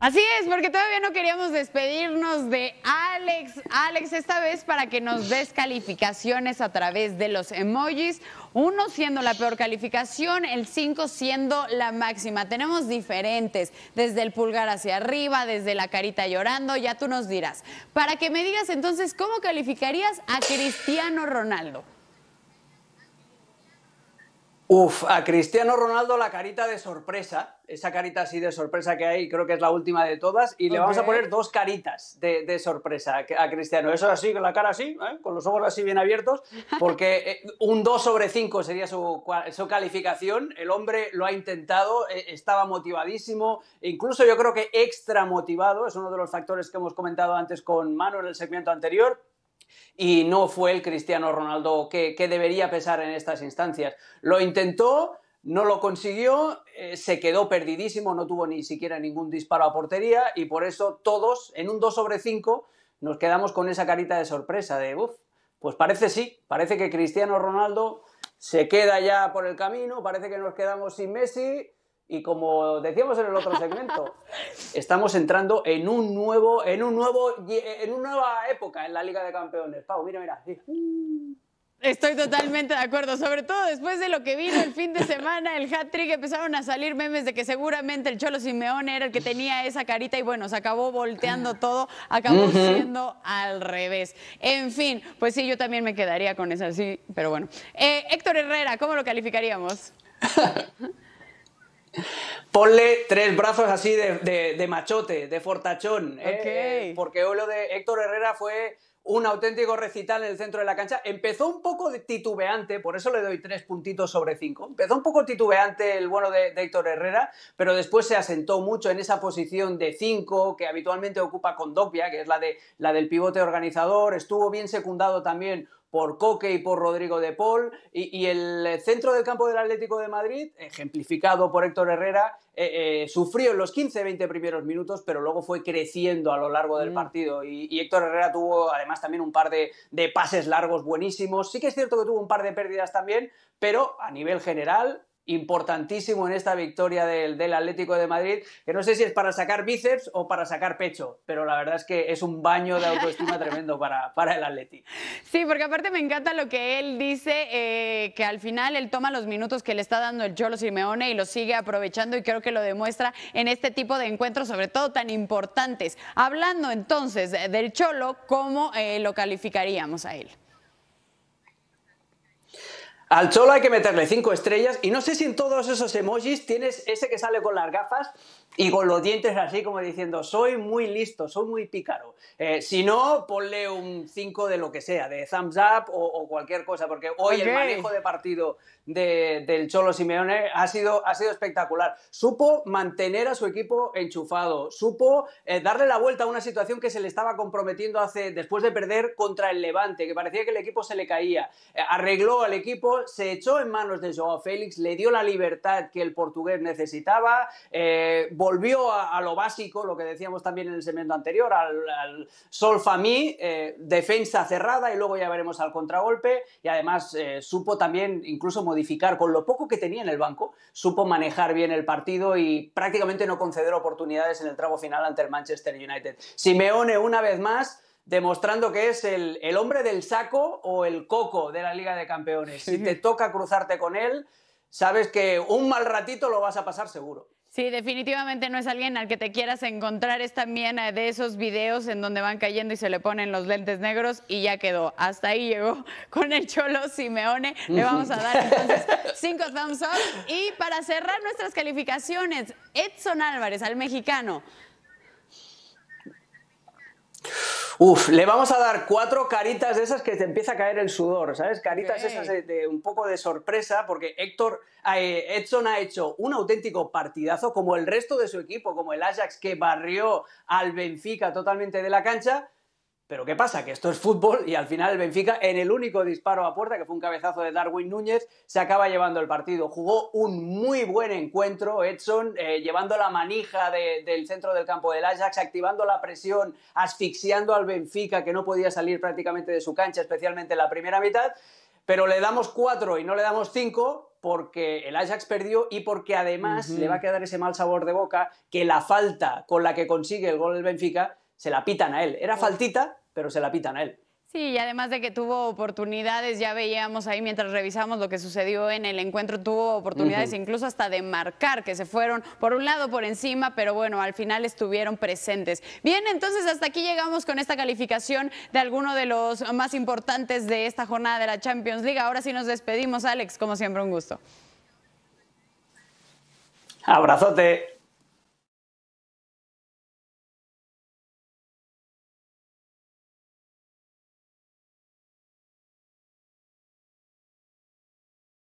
Así es, porque todavía no queríamos despedirnos de Alex. Alex, esta vez para que nos des calificaciones a través de los emojis, uno siendo la peor calificación, el 5 siendo la máxima. Tenemos diferentes, desde el pulgar hacia arriba, desde la carita llorando, ya tú nos dirás. Para que me digas entonces, ¿cómo calificarías a Cristiano Ronaldo? Uf, a Cristiano Ronaldo la carita de sorpresa, esa carita así de sorpresa que hay, creo que es la última de todas, y le vamos a poner dos caritas de, sorpresa a Cristiano. Eso así, con la cara así, ¿eh? con los ojos así bien abiertos, porque eh, un 2 sobre 5 sería su, su, calificación. El hombre lo ha intentado, e, estaba motivadísimo, incluso yo creo que extra motivado, es uno de los factores que hemos comentado antes con Manu en el segmento anterior, y no fue el Cristiano Ronaldo que, debería pesar en estas instancias. Lo intentó, no lo consiguió, eh, se quedó perdidísimo, no tuvo ni siquiera ningún disparo a portería y por eso todos, en un 2 sobre 5, nos quedamos con esa carita de sorpresa de, uff, pues parece sí, parece que Cristiano Ronaldo se queda ya por el camino, parece que nos quedamos sin Messi y como decíamos en el otro segmento, estamos entrando en un nuevo, en un nuevo, en una nueva época en la Liga de Campeones. Pau, mira, mira. Estoy totalmente de acuerdo, sobre todo después de lo que vino el fin de semana, el hat-trick, empezaron a salir memes de que seguramente el Cholo Simeone era el que tenía esa carita y bueno, se acabó volteando todo, acabó siendo al revés. En fin, pues sí, yo también me quedaría con esa, sí, pero bueno. Eh, Héctor Herrera, ¿cómo lo calificaríamos? Ponle tres brazos así de, machote, de fortachón. ¿eh? Eh, porque hoy lo de Héctor Herrera fue un auténtico recital en el centro de la cancha. Empezó un poco titubeante, por eso le doy tres puntitos sobre cinco. Empezó un poco titubeante el bueno de, Héctor Herrera, pero después se asentó mucho en esa posición de cinco que habitualmente ocupa con Condopia, que es la, de, la del pivote organizador. Estuvo bien secundado también por Coque y por Rodrigo de Paul. Y, el eh, centro del campo del Atlético de Madrid, ejemplificado por Héctor Herrera, eh, eh, sufrió en los 15-20 primeros minutos, pero luego fue creciendo a lo largo del mm. partido. Y, Héctor Herrera tuvo además también un par de, de pases largos buenísimos. Sí que es cierto que tuvo un par de pérdidas también, pero a nivel general importantísimo en esta victoria del, Atlético de Madrid, que no sé si es para sacar bíceps o para sacar pecho, pero la verdad es que es un baño de autoestima tremendo para, el Atleti. Sí, porque aparte me encanta lo que él dice, eh, que al final él toma los minutos que le está dando el Cholo Simeone y los sigue aprovechando y creo que lo demuestra en este tipo de encuentros, sobre todo tan importantes. Hablando entonces del Cholo, ¿cómo eh, lo calificaríamos a él? Al cholo hay que meterle cinco estrellas y no sé si en todos esos emojis tienes ese que sale con las gafas y con los dientes así como diciendo soy muy listo, soy muy pícaro. Eh, si no, ponle un 5 de lo que sea, de thumbs up o, cualquier cosa, porque hoy el manejo de partido del Cholo Simeone ha sido, ha sido espectacular. Supo mantener a su equipo enchufado, supo eh, darle la vuelta a una situación que se le estaba comprometiendo hace, después de perder contra el Levante, que parecía que el equipo se le caía. Eh, arregló al equipo se echó en manos de Joao Félix, le dio la libertad que el portugués necesitaba, eh, volvió a, lo básico, lo que decíamos también en el segmento anterior, al, al solfamí, eh, defensa cerrada y luego ya veremos al contragolpe y además eh, supo también incluso modificar con lo poco que tenía en el banco, supo manejar bien el partido y prácticamente no conceder oportunidades en el tramo final ante el Manchester United. Simeone una vez más demostrando que es el, el, hombre del saco o el coco de la Liga de Campeones. Si te toca cruzarte con él, sabes que un mal ratito lo vas a pasar seguro. Sí, definitivamente no es alguien al que te quieras encontrar. Es también eh, de esos videos en donde van cayendo y se le ponen los lentes negros y ya quedó. Hasta ahí llegó con el Cholo Simeone. Le vamos a dar entonces cinco thumbs up. Y para cerrar nuestras calificaciones, Edson Álvarez, al mexicano, Uf, le vamos a dar cuatro caritas de esas que te empieza a caer el sudor, ¿sabes? Caritas esas de, un poco de sorpresa, porque Héctor eh, Edson ha hecho un auténtico partidazo, como el resto de su equipo, como el Ajax que barrió al Benfica totalmente de la cancha pero ¿qué pasa? Que esto es fútbol y al final el Benfica, en el único disparo a puerta, que fue un cabezazo de Darwin Núñez, se acaba llevando el partido. Jugó un muy buen encuentro Edson, eh, llevando la manija del centro del campo del Ajax, activando la presión, asfixiando al Benfica, que no podía salir prácticamente de su cancha, especialmente en la primera mitad. Pero le damos cuatro y no le damos cinco, porque el Ajax perdió y porque además le va a quedar ese mal sabor de boca que la falta con la que consigue el gol del Benfica se la pitan a él. Era faltita, pero se la pitan a él. Sí, y además de que tuvo oportunidades, ya veíamos ahí mientras revisamos lo que sucedió en el encuentro, tuvo oportunidades incluso hasta de marcar, que se fueron por un lado por encima, pero bueno, al final estuvieron presentes. Bien, entonces hasta aquí llegamos con esta calificación de alguno de los más importantes de esta jornada de la Champions League. Ahora sí nos despedimos, Alex, como siempre, un gusto. Abrazote.